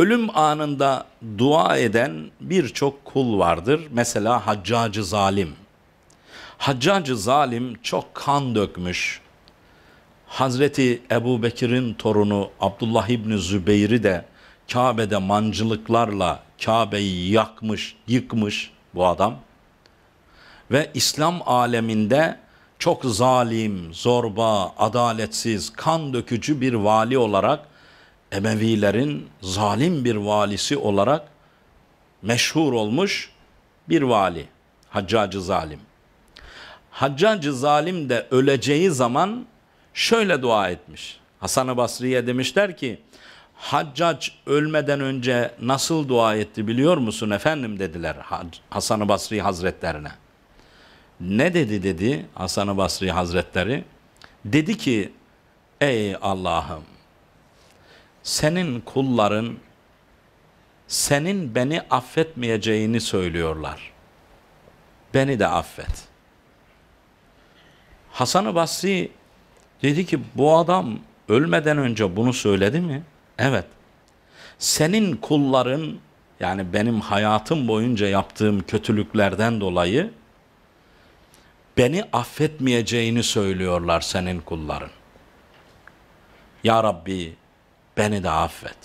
Ölüm anında dua eden birçok kul vardır. Mesela Haccacı Zalim. Haccacı Zalim çok kan dökmüş. Hazreti Ebu Bekir'in torunu Abdullah İbni Zübeyir'i de Kabe'de mancılıklarla Kabe'yi yakmış, yıkmış bu adam. Ve İslam aleminde çok zalim, zorba, adaletsiz, kan dökücü bir vali olarak Emevilerin zalim bir valisi olarak meşhur olmuş bir vali. Haccacı Zalim. Haccacı Zalim de öleceği zaman şöyle dua etmiş. Hasan-ı Basri'ye demişler ki Haccac ölmeden önce nasıl dua etti biliyor musun efendim dediler Hasan-ı Basri Hazretlerine. Ne dedi dedi Hasan-ı Basri Hazretleri? Dedi ki ey Allah'ım senin kulların senin beni affetmeyeceğini söylüyorlar. Beni de affet. Hasan-ı Basri dedi ki bu adam ölmeden önce bunu söyledi mi? Evet. Senin kulların yani benim hayatım boyunca yaptığım kötülüklerden dolayı beni affetmeyeceğini söylüyorlar senin kulların. Ya Rabbi beni de affet.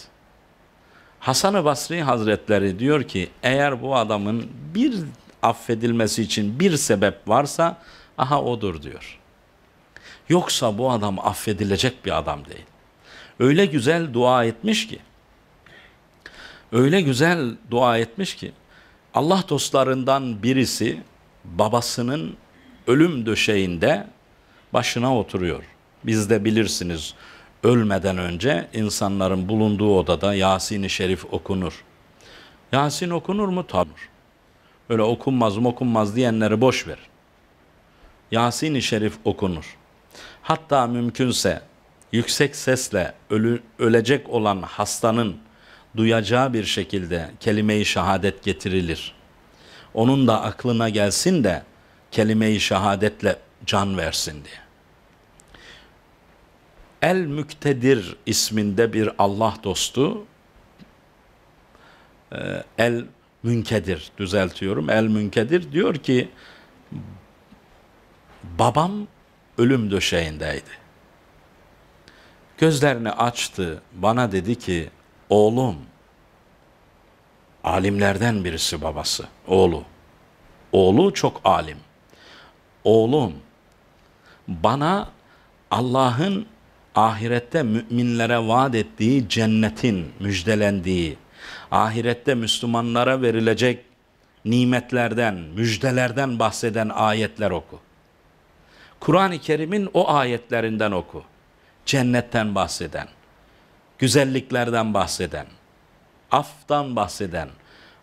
Hasan-ı Basri Hazretleri diyor ki eğer bu adamın bir affedilmesi için bir sebep varsa aha odur diyor. Yoksa bu adam affedilecek bir adam değil. Öyle güzel dua etmiş ki öyle güzel dua etmiş ki Allah dostlarından birisi babasının ölüm döşeğinde başına oturuyor. Biz de bilirsiniz ölmeden önce insanların bulunduğu odada Yasin-i Şerif okunur. Yasin okunur mu? Tabi. Öyle okunmaz mı okunmaz diyenleri boş ver. Yasin-i Şerif okunur. Hatta mümkünse yüksek sesle ölü, ölecek olan hastanın duyacağı bir şekilde kelime-i şehadet getirilir. Onun da aklına gelsin de kelime-i şehadetle can versin diye. El Müktedir isminde bir Allah dostu e, El Münkedir düzeltiyorum. El Münkedir diyor ki babam ölüm döşeğindeydi. Gözlerini açtı bana dedi ki oğlum alimlerden birisi babası oğlu. Oğlu çok alim. Oğlum bana Allah'ın ahirette müminlere vaat ettiği cennetin müjdelendiği, ahirette Müslümanlara verilecek nimetlerden, müjdelerden bahseden ayetler oku. Kur'an-ı Kerim'in o ayetlerinden oku. Cennetten bahseden, güzelliklerden bahseden, aftan bahseden,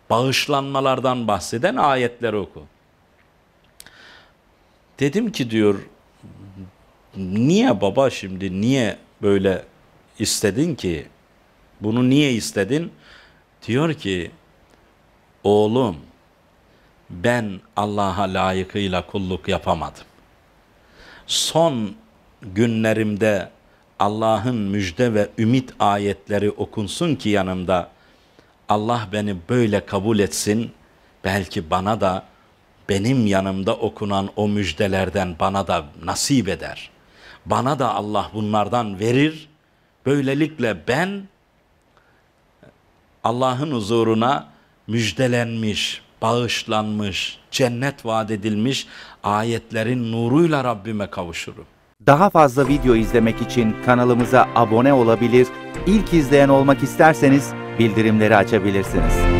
bağışlanmalardan bahseden ayetleri oku. Dedim ki diyor niye baba şimdi niye böyle istedin ki? Bunu niye istedin? Diyor ki oğlum ben Allah'a layıkıyla kulluk yapamadım. Son günlerimde Allah'ın müjde ve ümit ayetleri okunsun ki yanımda Allah beni böyle kabul etsin. Belki bana da benim yanımda okunan o müjdelerden bana da nasip eder. Bana da Allah bunlardan verir. Böylelikle ben Allah'ın huzuruna müjdelenmiş, bağışlanmış, cennet vaat edilmiş ayetlerin nuruyla Rabbime kavuşurum. Daha fazla video izlemek için kanalımıza abone olabilir, ilk izleyen olmak isterseniz bildirimleri açabilirsiniz.